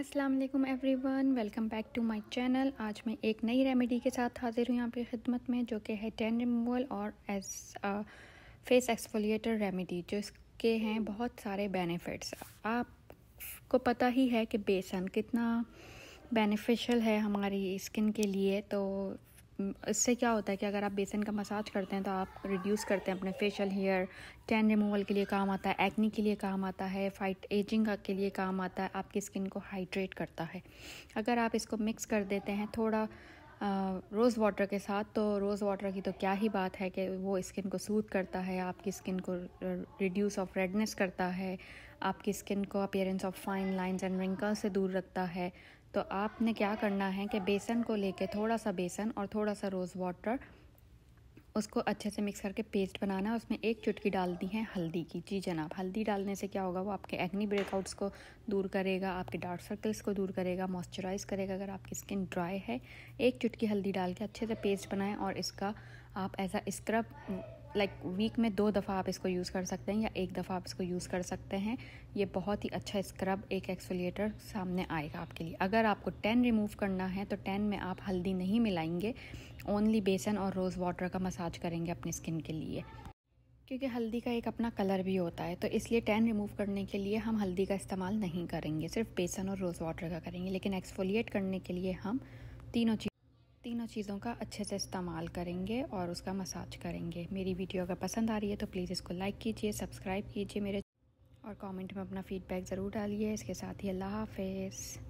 अस्सलाम वालेकुम everyone welcome back to my channel आज मैं एक नई रेमेडी के साथ हाज़िर हूँ यहाँ पे खिदमत में जो कि है टेन रिमूवल और एस फेस एक्सफोलिएटर रेमेडी जो इसके हैं बहुत सारे बेनिफिट्स आपको पता ही है कि बेसन कितना बेनिफिशियल है हमारी स्किन के लिए तो इससे क्या होता है कि अगर आप बेसन का मसाज करते हैं तो आप रिड्यूस करते हैं अपने फेशियल हेयर टैन रिमूवल के लिए काम आता है एक्नी के लिए काम आता है फाइट एजिंग के लिए काम आता है आपकी स्किन को हाइड्रेट करता है अगर आप इसको मिक्स कर देते हैं थोड़ा रोज़ वाटर के साथ तो रोज़ वाटर की तो क्या ही बात है कि वो स्किन को सूद करता है आपकी स्किन को रिड्यूस ऑफ रेडनेस करता है आपकी स्किन को appearance of fine lines and wrinkle से दूर रखता है तो आपने क्या करना है कि बेसन को लेके थोड़ा सा बेसन और थोड़ा सा रोज़ वाटर उसको अच्छे से मिक्स करके पेस्ट बनाना है उसमें एक चुटकी डाल दी है हल्दी की जी जनाब हल्दी डालने से क्या होगा वो आपके एक्नी ब्रेकआउट्स को दूर करेगा आपके डार्क सर्कल्स को दूर करेगा मॉइस्चराइज़ करेगा अगर आपकी स्किन ड्राई है एक चुटकी हल्दी डाल के अच्छे से पेस्ट बनाएं और इसका आप ऐसा स्क्रब लाइक वीक में दो दफ़ा आप इसको यूज़ कर सकते हैं या एक दफ़ा आप इसको यूज़ कर सकते हैं ये बहुत ही अच्छा स्क्रब एक एक्सफोलिएटर सामने आएगा आपके लिए अगर आपको टेन रिमूव करना है तो टेन में आप हल्दी नहीं मिलाएंगे ओनली बेसन और रोज़ वाटर का मसाज करेंगे अपनी स्किन के लिए क्योंकि हल्दी का एक अपना कलर भी होता है तो इसलिए टैन रिमूव करने के लिए हम हल्दी का इस्तेमाल नहीं करेंगे सिर्फ बेसन और रोज़ वाटर का करेंगे लेकिन एक्सफोलिएट करने के लिए हम तीनों तीनों चीज़ों का अच्छे से इस्तेमाल करेंगे और उसका मसाज करेंगे मेरी वीडियो अगर पसंद आ रही है तो प्लीज़ इसको लाइक कीजिए सब्सक्राइब कीजिए मेरे और कमेंट में अपना फ़ीडबैक ज़रूर डालिए इसके साथ ही अल्लाह हाफिज़